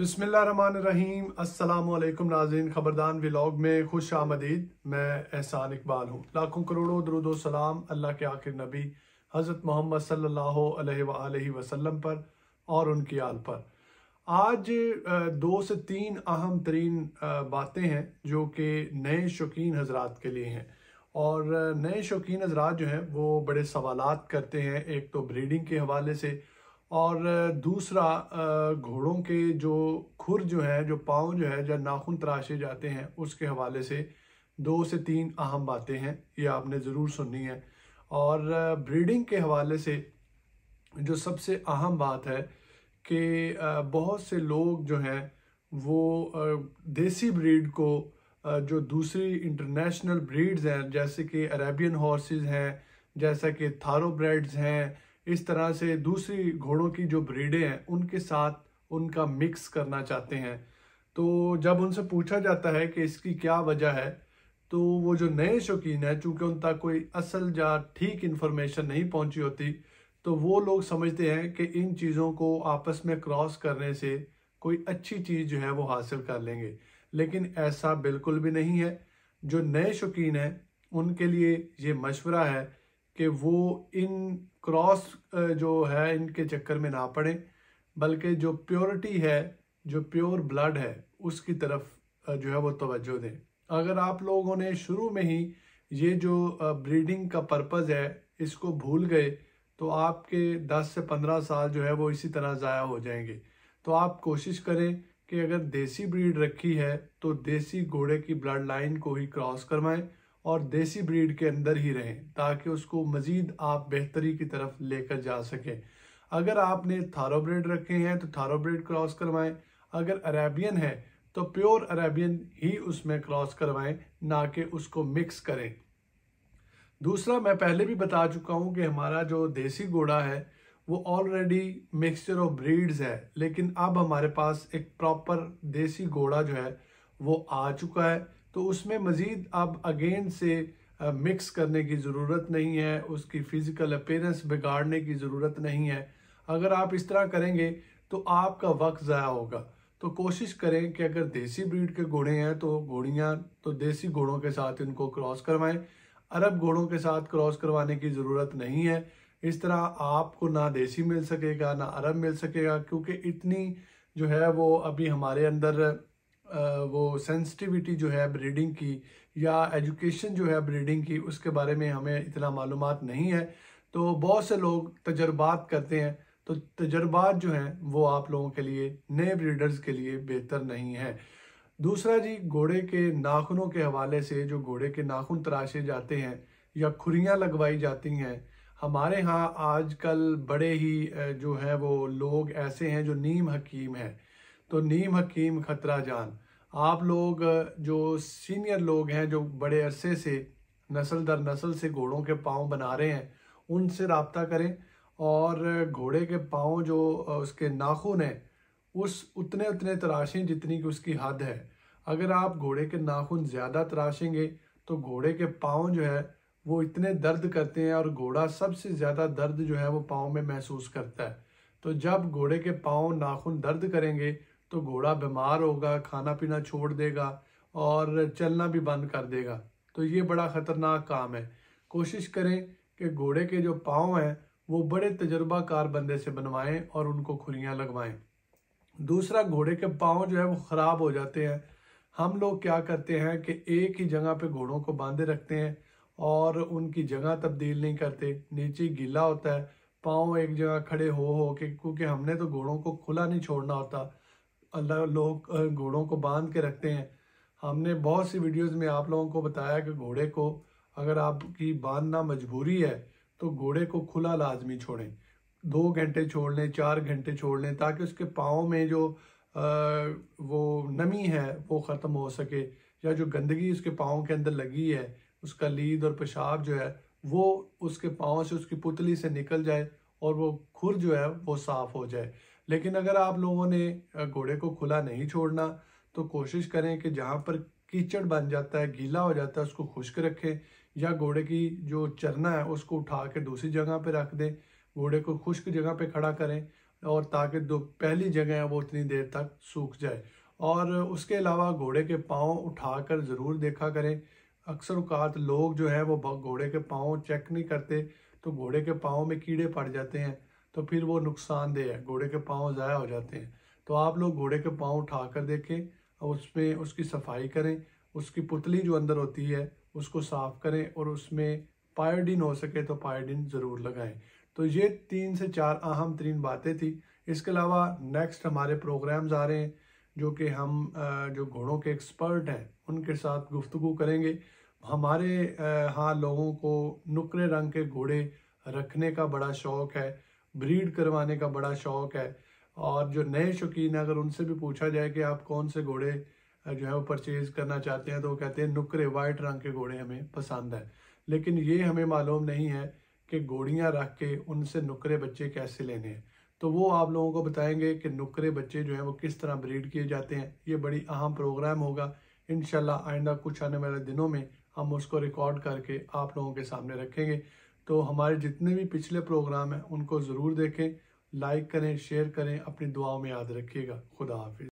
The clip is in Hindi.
बसमीम असलकम नाजीन ख़बरदान व्लाग में खुश आमदीद मैं एहसान इकबाल हूँ लाखों करोड़ों दरुदो सलाम अल्लाह के आखिर नबी हज़रत मोहम्मद सल्लल्लाहु अलैहि वसल्लम पर और उनकी आल पर आज दो से तीन अहम तरीन बातें हैं जो कि नए शौकीन हजरात के लिए हैं और नए शौकीन हजरात जो हैं वो बड़े सवाल करते हैं एक तो ब्रीडिंग के हवाले से और दूसरा घोड़ों के जो खुर जो है जो पाँव जो है जब नाखून तराशे जाते हैं उसके हवाले से दो से तीन अहम बातें हैं ये आपने ज़रूर सुननी है और ब्रीडिंग के हवाले से जो सबसे अहम बात है कि बहुत से लोग जो हैं वो देसी ब्रीड को जो दूसरी इंटरनेशनल ब्रीड्स हैं जैसे कि अरेबियन हॉर्सेस हैं जैसा कि थारो ब्रेड्स हैं इस तरह से दूसरी घोड़ों की जो ब्रीडें हैं उनके साथ उनका मिक्स करना चाहते हैं तो जब उनसे पूछा जाता है कि इसकी क्या वजह है तो वो जो नए शौकीन है चूँकि उन तक कोई असल या ठीक इन्फॉर्मेशन नहीं पहुँची होती तो वो लोग समझते हैं कि इन चीज़ों को आपस में क्रॉस करने से कोई अच्छी चीज़ जो है वो हासिल कर लेंगे लेकिन ऐसा बिल्कुल भी नहीं है जो नए शौकीन हैं उनके लिए ये मशवरा है कि वो इन क्रॉस जो है इनके चक्कर में ना पड़े बल्कि जो प्योरिटी है जो प्योर ब्लड है उसकी तरफ जो है वो तवज्जो दें अगर आप लोगों ने शुरू में ही ये जो ब्रीडिंग का पर्पज़ है इसको भूल गए तो आपके 10 से 15 साल जो है वो इसी तरह ज़ाया हो जाएंगे तो आप कोशिश करें कि अगर देसी ब्रीड रखी है तो देसी घोड़े की ब्लड लाइन को ही क्रॉस करवाएं और देसी ब्रीड के अंदर ही रहें ताकि उसको मज़ीद आप बेहतरी की तरफ लेकर जा सकें अगर आपने थारो ब्रेड रखे हैं तो थारो ब्रेड क्रॉस करवाएं अगर अरेबियन है तो प्योर अरेबियन ही उसमें क्रॉस करवाएं ना कि उसको मिक्स करें दूसरा मैं पहले भी बता चुका हूँ कि हमारा जो देसी घोड़ा है वो ऑलरेडी मिक्सचर ऑफ ब्रीड्स है लेकिन अब हमारे पास एक प्रॉपर देसी घोड़ा जो है वो आ चुका है तो उसमें मज़ीद अब अगेन से मिक्स करने की ज़रूरत नहीं है उसकी फ़िज़िकल अपेरेंस बिगाड़ने की ज़रूरत नहीं है अगर आप इस तरह करेंगे तो आपका वक्त ज़ाया होगा तो कोशिश करें कि अगर देसी ब्रीड के घोड़े हैं तो घोड़ियाँ तो देसी घोड़ों के साथ इनको क्रॉस करवाएं अरब घोड़ों के साथ क्रॉस करवाने की ज़रूरत नहीं है इस तरह आपको ना देसी मिल सकेगा ना अरब मिल सकेगा क्योंकि इतनी जो है वो अभी हमारे अंदर वो सेंसिटिविटी जो है ब्रीडिंग की या एजुकेशन जो है ब्रीडिंग की उसके बारे में हमें इतना मालूम नहीं है तो बहुत से लोग तजर्बात करते हैं तो तजर्बात जो हैं वो आप लोगों के लिए नए ब्रीडर्स के लिए बेहतर नहीं है दूसरा जी घोड़े के नाखूनों के हवाले से जो घोड़े के नाखून तराशे जाते हैं या खुरियाँ लगवाई जाती हैं हमारे यहाँ आजकल बड़े ही जो है वो लोग ऐसे हैं जो नीम हकीम हैं तो नीम हकीम खतरा जान आप लोग जो सीनियर लोग हैं जो बड़े अरसे से नस्ल दर नस्ल से घोड़ों के पाँव बना रहे हैं उनसे रबता करें और घोड़े के पाँव जो उसके नाखून हैं उस उतने उतने तराशें जितनी कि उसकी हद है अगर आप घोड़े के नाखून ज़्यादा तराशेंगे तो घोड़े के पाँव जो है वो इतने दर्द करते हैं और घोड़ा सबसे ज़्यादा दर्द जो है वो पाँव में महसूस करता है तो जब घोड़े के पाँव नाखून दर्द करेंगे तो घोड़ा बीमार होगा खाना पीना छोड़ देगा और चलना भी बंद कर देगा तो ये बड़ा ख़तरनाक काम है कोशिश करें कि घोड़े के जो पाँव हैं वो बड़े तजर्बाकार बंदे से बनवाएं और उनको खुलियाँ लगवाएं दूसरा घोड़े के पाँव जो है वो ख़राब हो जाते हैं हम लोग क्या करते हैं कि एक ही जगह पे घोड़ों को बांधे रखते हैं और उनकी जगह तब्दील नहीं करते नीचे गीला होता है पाँव एक जगह खड़े हो हो के क्योंकि हमने तो घोड़ों को खुला नहीं छोड़ना होता अल्लाह लोग घोड़ों को बांध के रखते हैं हमने बहुत सी वीडियोस में आप लोगों को बताया कि घोड़े को अगर आपकी बांधना मजबूरी है तो घोड़े को खुला लाजमी छोड़ें दो घंटे छोड़ लें चार घंटे छोड़ लें ताकि उसके पाँव में जो आ, वो नमी है वो ख़त्म हो सके या जो गंदगी उसके पाँव के अंदर लगी है उसका लीद और पेशाब जो है वो उसके पाँव से उसकी पुतली से निकल जाए और वो खुर जो है वो साफ़ हो जाए लेकिन अगर आप लोगों ने घोड़े को खुला नहीं छोड़ना तो कोशिश करें कि जहाँ पर कीचड़ बन जाता है गीला हो जाता है उसको खुश्क रखें या घोड़े की जो चरना है उसको उठा के दूसरी जगह पर रख दें घोड़े को खुश्क जगह पर खड़ा करें और ताकि दो पहली जगह है वो उतनी देर तक सूख जाए और उसके अलावा घोड़े के पाँव उठाकर ज़रूर देखा करें अक्सर उकात लोग जो है वो घोड़े के पाँव चेक नहीं करते तो घोड़े के पाँव में कीड़े पड़ जाते हैं तो फिर वो नुकसानदेह है घोड़े के पाँव ज़ाया हो जाते हैं तो आप लोग घोड़े के पाँव उठा कर देखें और उसमें उसकी सफाई करें उसकी पुतली जो अंदर होती है उसको साफ़ करें और उसमें पायोडीन हो सके तो पायोडीन ज़रूर लगाएं तो ये तीन से चार अहम तरीन बातें थी इसके अलावा नेक्स्ट हमारे प्रोग्राम्स आ रहे हैं जो कि हम जो घोड़ों के एक्सपर्ट हैं उनके साथ गुफ्तु करेंगे हमारे यहाँ लोगों को नुकरे रंग के घोड़े रखने का बड़ा शौक़ है ब्रीड करवाने का बड़ा शौक है और जो नए शौकीन हैं अगर उनसे भी पूछा जाए कि आप कौन से घोड़े जो है वो परचेज़ करना चाहते हैं तो वो कहते हैं नुकरे वाइट रंग के घोड़े हमें पसंद है लेकिन ये हमें मालूम नहीं है कि घोड़ियाँ रख के उनसे नुकरे बच्चे कैसे लेने हैं तो वो आप लोगों को बताएंगे कि नुकरे बच्चे जो हैं वो किस तरह ब्रीड किए जाते हैं ये बड़ी अहम प्रोग्राम होगा इन आइंदा कुछ आने वाले दिनों में हम उसको रिकॉर्ड करके आप लोगों के सामने रखेंगे तो हमारे जितने भी पिछले प्रोग्राम हैं उनको ज़रूर देखें लाइक करें शेयर करें अपनी दुआओं में याद रखिएगा खुदा हाफिज़